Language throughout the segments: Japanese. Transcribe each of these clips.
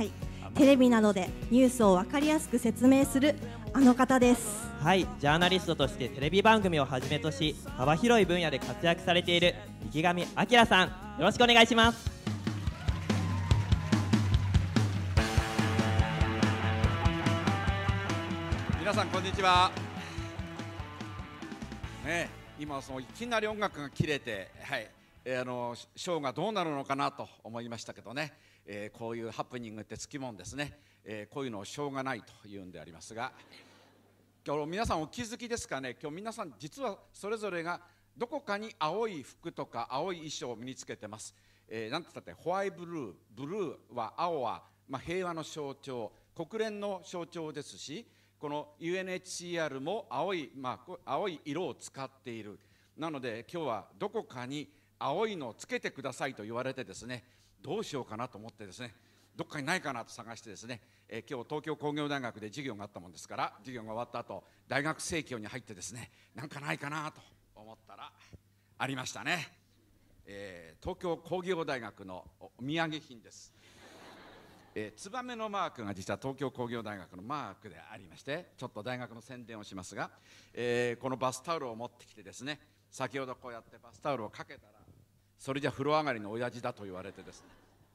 はいテレビなどでニュースを分かりやすく説明するあの方ですはいジャーナリストとしてテレビ番組をはじめとし幅広い分野で活躍されている池上彰さんよろしくお願いしますなさんこんにちはね今そのいきなり音楽が切れてはい、えー、あのショーがどうなるのかなと思いましたけどねえー、こういうハプニングってつきもんですね、えー、こういうのをしょうがないというんでありますが今日皆さんお気づきですかね今日皆さん実はそれぞれがどこかに青い服とか青い衣装を身につけてます。えー、なんてったってホワイブルーブルーは青は、まあ、平和の象徴国連の象徴ですしこの UNHCR も青い,、まあ、青い色を使っているなので今日はどこかに青いのをつけてくださいと言われてですねどうしようかなと思ってですねどっかにないかなと探してですね、えー、今日東京工業大学で授業があったもんですから授業が終わった後大学生協に入ってですねなんかないかなと思ったらありましたね、えー、東京工業大学のお土産品です、えー、ツバメのマークが実は東京工業大学のマークでありましてちょっと大学の宣伝をしますが、えー、このバスタオルを持ってきてですね先ほどこうやってバスタオルをかけたらそれじゃ風呂上がりの親父だと言われてですね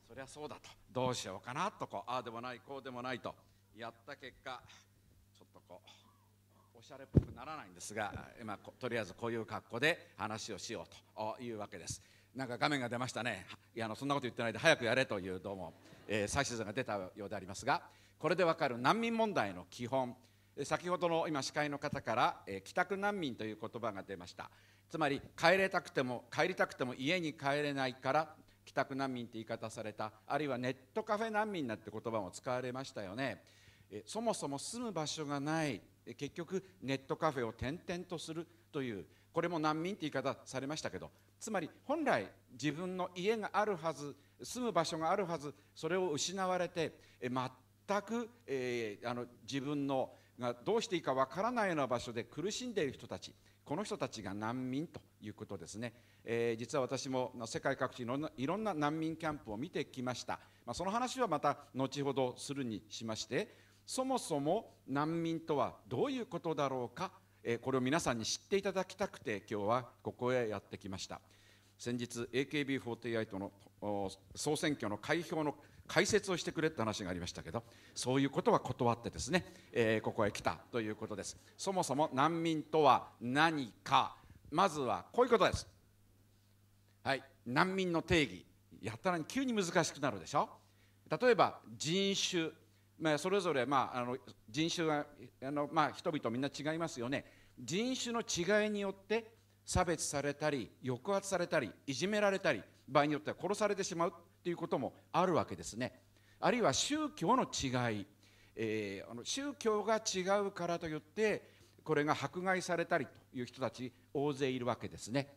そりゃそうだとどうしようかなとこうああでもないこうでもないとやった結果ちょっとこうおしゃれっぽくならないんですが今とりあえずこういう格好で話をしようというわけですなんか画面が出ましたねいやあのそんなこと言ってないで早くやれというどうも、えー、図が出たようでありますがこれでわかる難民問題の基本先ほどの今司会の方から、えー、帰宅難民という言葉が出ましたつまり帰れたくても帰りたくても家に帰れないから帰宅難民って言い方されたあるいはネットカフェ難民なんて言葉も使われましたよねそもそも住む場所がない結局ネットカフェを転々とするというこれも難民って言い方されましたけどつまり本来自分の家があるはず住む場所があるはずそれを失われて全く、えー、あの自分のがどうしていいかわからないような場所で苦しんでいる人たちこの人たちが難民ということですね、えー、実は私も世界各地いろんないろんな難民キャンプを見てきました、まあ、その話はまた後ほどするにしましてそもそも難民とはどういうことだろうか、えー、これを皆さんに知っていただきたくて今日はここへやってきました先日 AKB48 の総選挙の開票の解説をしてくれって話がありましたけどそういうことは断ってですね、えー、ここへ来たということですそもそも難民とは何かまずはこういうことですはい難民の定義やったら急に難しくなるでしょ例えば人種、まあ、それぞれ、まあ、あの人種があの、まあ、人々みんな違いますよね人種の違いによって差別されたり抑圧されたりいじめられたり場合によっては殺されてしまうということもあるわけですねあるいは宗教の違い、えー、あの宗教が違うからといってこれが迫害されたりという人たち大勢いるわけですね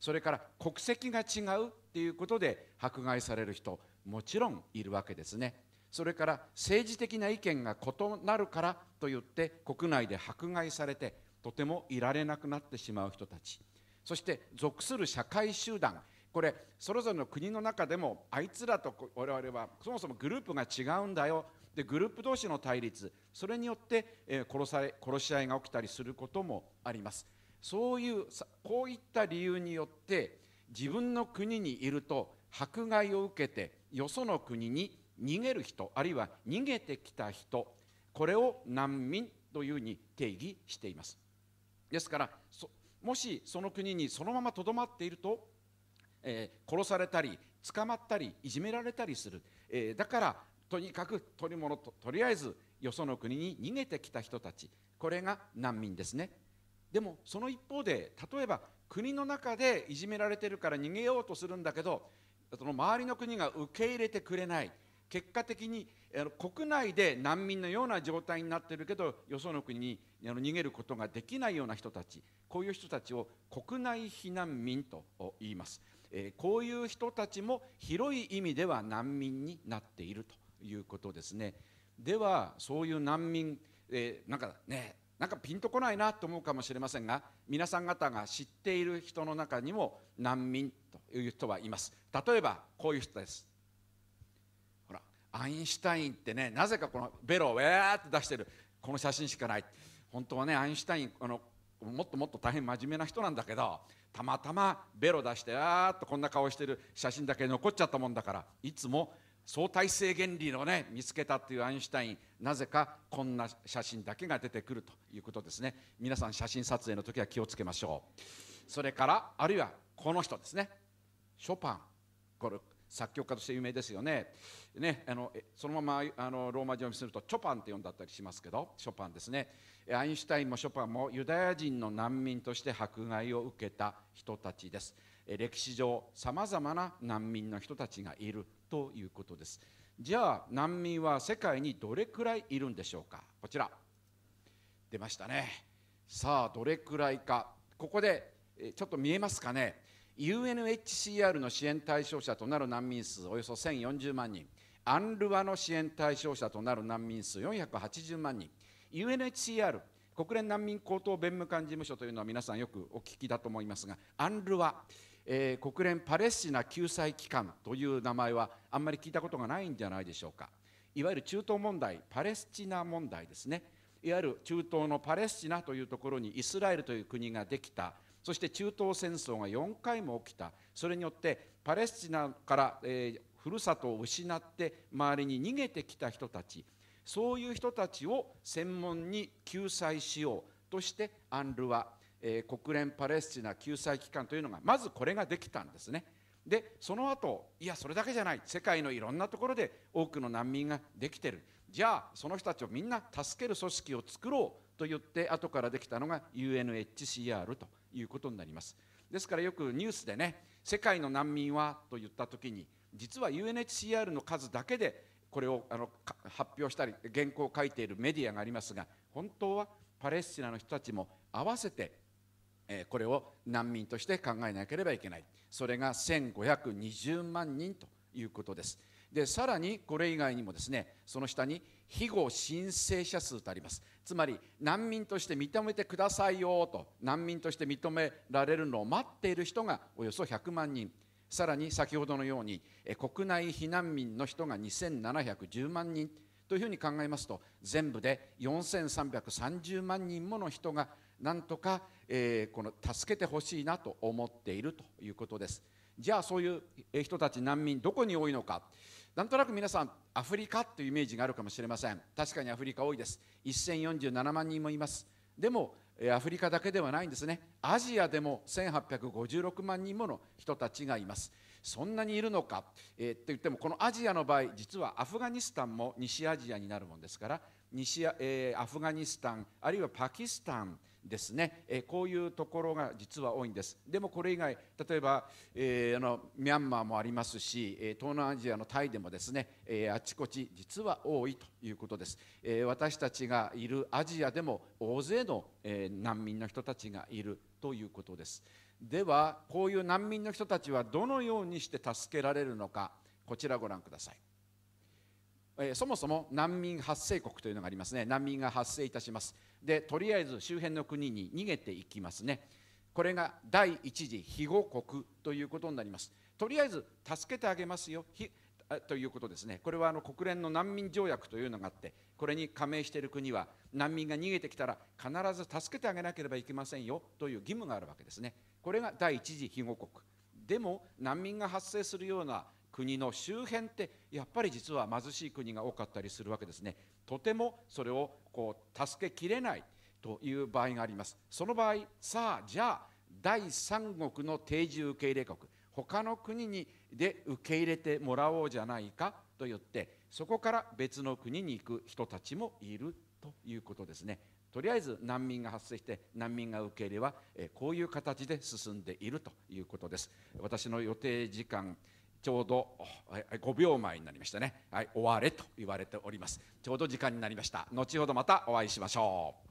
それから国籍が違うっていうことで迫害される人もちろんいるわけですねそれから政治的な意見が異なるからといって国内で迫害されてとてもいられなくなってしまう人たちそして属する社会集団これそれぞれの国の中でもあいつらと我々はそもそもグループが違うんだよでグループ同士の対立それによって、え殺され殺し合いが起きたりすることもありますそういうこういった理由によって自分の国にいると迫害を受けてよその国に逃げる人あるいは逃げてきた人これを難民というふうに定義していますですからもしその国にそのままとどまっているとえー、殺されたり捕まったりいじめられたりする、えー、だからとにかく取り物ととりあえずよその国に逃げてきた人たちこれが難民ですねでもその一方で例えば国の中でいじめられてるから逃げようとするんだけどその周りの国が受け入れてくれない結果的に国内で難民のような状態になってるけどよその国に逃げることができないような人たちこういう人たちを国内避難民と言います。えこういう人たちも広い意味では難民になっているということですねではそういう難民、えなんかねなんかピンとこないなと思うかもしれませんが皆さん方が知っている人の中にも難民という人はいます例えばこういう人ですほらアインシュタインってねなぜかこのベロをウェーって出してるこの写真しかない本当はねアインシュタインあのもっともっと大変真面目な人なんだけどたまたまベロ出してあーっとこんな顔してる写真だけ残っちゃったもんだからいつも相対性原理をね見つけたっていうアインシュタインなぜかこんな写真だけが出てくるということですね皆さん写真撮影の時は気をつけましょうそれからあるいはこの人ですねショパンこれ作曲家として有名ですよねねあのそのままあのローマ字読みするとチョパンって呼んだったりしますけどショパンですねアインシュタインもショパンもユダヤ人の難民として迫害を受けた人たちです歴史上さまざまな難民の人たちがいるということですじゃあ難民は世界にどれくらいいるんでしょうかこちら出ましたねさあどれくらいかここでちょっと見えますかね UNHCR の支援対象者となる難民数およそ1040万人、アンルワの支援対象者となる難民数480万人、UNHCR、国連難民高等弁務官事務所というのは皆さんよくお聞きだと思いますが、アンルワ、えー、国連パレスチナ救済機関という名前はあんまり聞いたことがないんじゃないでしょうか。いわゆる中東問題、パレスチナ問題ですね。いわゆる中東のパレスチナというところにイスラエルという国ができたそして中東戦争が4回も起きたそれによってパレスチナから、えー、ふるさとを失って周りに逃げてきた人たちそういう人たちを専門に救済しようとしてアンルは、えー、国連パレスチナ救済機関というのがまずこれができたんですね。でその後いやそれだけじゃない世界のいろんなところで多くの難民ができてるじゃあその人たちをみんな助ける組織を作ろうと言って後からできたのが UNHCR ということになりますですからよくニュースでね世界の難民はと言った時に実は UNHCR の数だけでこれをあの発表したり原稿を書いているメディアがありますが本当はパレスチナの人たちも合わせてこれを難民として考えなければいけないそれが1520万人ということです。でさらにこれ以外にもですねその下に庇護申請者数とありますつまり難民として認めてくださいよと難民として認められるのを待っている人がおよそ100万人さらに先ほどのように国内避難民の人が2710万人というふうに考えますと全部で4330万人もの人がなんとか、えー、この助けてほしいなと思っているということです。じゃあそういう人たち難民どこに多いのか、なんとなく皆さんアフリカというイメージがあるかもしれません確かにアフリカ多いです1047万人もいますでもアフリカだけではないんですねアジアでも1856万人もの人たちがいますそんなにいるのか、えー、って言ってもこのアジアの場合実はアフガニスタンも西アジアになるもんですから西ア,、えー、アフガニスタンあるいはパキスタンですね、えー、こういうところが実は多いんですでもこれ以外例えば、えー、あのミャンマーもありますし、え東南アジアのタイでもですね、えあちこち実は多いということです、え私たちがいるアジアでも大勢の、え難民の人たちがいるということです。ではこういう難民の人たちはどのようにして助けられるのかこちらご覧ください、えー、そもそも難民発生国というのがありますね難民が発生いたしますでとりあえず周辺の国に逃げていきますねこれが第一次庇護国ということになりますとりあえず助けてあげますよということですねこれはあの国連の難民条約というのがあってこれに加盟している国は難民が逃げてきたら必ず助けてあげなければいけませんよという義務があるわけですねこれが第一次庇護国でも難民が発生するような国の周辺ってやっぱり実は貧しい国が多かったりするわけですねとてもそれをこう助けきれないという場合がありますその場合さあじゃあ第三国の定住受け入れ国他の国にで受け入れてもらおうじゃないかと言ってそこから別の国に行く人たちもいるということですねとりあえず難民が発生して難民が受け入れは、えこういう形で進んでいるということです私の予定時間ちょうど5秒前になりましたね、はい、終われと言われておりますちょうど時間になりました後ほどまたお会いしましょう